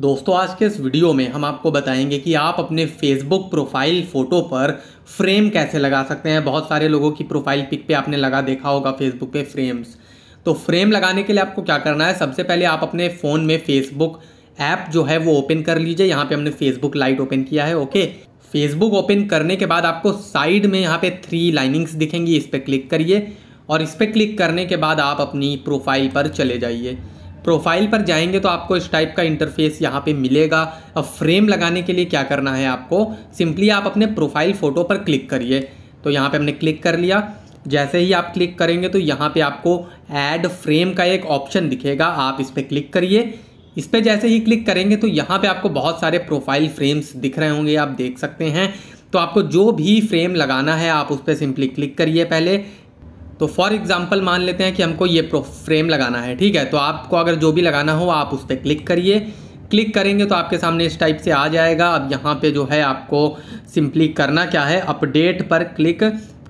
दोस्तों आज के इस वीडियो में हम आपको बताएंगे कि आप अपने फेसबुक प्रोफाइल फ़ोटो पर फ्रेम कैसे लगा सकते हैं बहुत सारे लोगों की प्रोफाइल पिक पे आपने लगा देखा होगा फेसबुक पे फ्रेम्स तो फ्रेम लगाने के लिए आपको क्या करना है सबसे पहले आप अपने फ़ोन में फेसबुक ऐप जो है वो ओपन कर लीजिए यहाँ पे हमने फेसबुक लाइट ओपन किया है ओके फेसबुक ओपन करने के बाद आपको साइड में यहाँ पे थ्री लाइनिंग्स दिखेंगी इस पर क्लिक करिए और इस पर क्लिक करने के बाद आप अपनी प्रोफाइल पर चले जाइए प्रोफाइल पर जाएंगे तो आपको इस टाइप का इंटरफेस यहाँ पे मिलेगा अब फ्रेम लगाने के लिए क्या करना है आपको सिंपली आप अपने प्रोफाइल फ़ोटो पर क्लिक करिए तो यहाँ पे हमने क्लिक कर लिया जैसे ही आप क्लिक करेंगे तो यहाँ पे आपको ऐड फ्रेम का एक ऑप्शन दिखेगा आप इस पर क्लिक करिए इस पर जैसे ही क्लिक करेंगे तो यहाँ पर आपको बहुत सारे प्रोफाइल फ्रेम्स दिख रहे होंगे आप देख सकते हैं तो आपको जो भी फ्रेम लगाना है आप उस पर सिंपली क्लिक करिए पहले तो फॉर एग्ज़ाम्पल मान लेते हैं कि हमको ये प्रो फ्रेम लगाना है ठीक है तो आपको अगर जो भी लगाना हो आप उस पर क्लिक करिए क्लिक करेंगे तो आपके सामने इस टाइप से आ जाएगा अब यहाँ पे जो है आपको सिंपली करना क्या है अपडेट पर क्लिक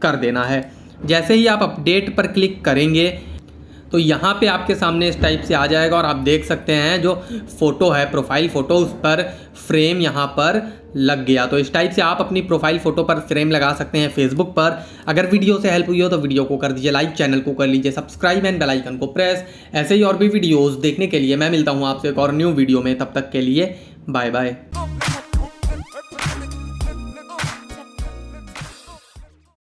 कर देना है जैसे ही आप अपडेट पर क्लिक करेंगे तो यहाँ पे आपके सामने इस टाइप से आ जाएगा और आप देख सकते हैं जो फ़ोटो है प्रोफाइल फ़ोटो उस पर फ्रेम यहाँ पर लग गया तो इस टाइप से आप अपनी प्रोफाइल फ़ोटो पर फ्रेम लगा सकते हैं फेसबुक पर अगर वीडियो से हेल्प हुई हो तो वीडियो को कर दीजिए लाइक चैनल को कर लीजिए सब्सक्राइब एंड बेल आइकन को प्रेस ऐसे ही और भी वीडियोस देखने के लिए मैं मिलता हूँ आपसे एक और न्यू वीडियो में तब तक के लिए बाय बाय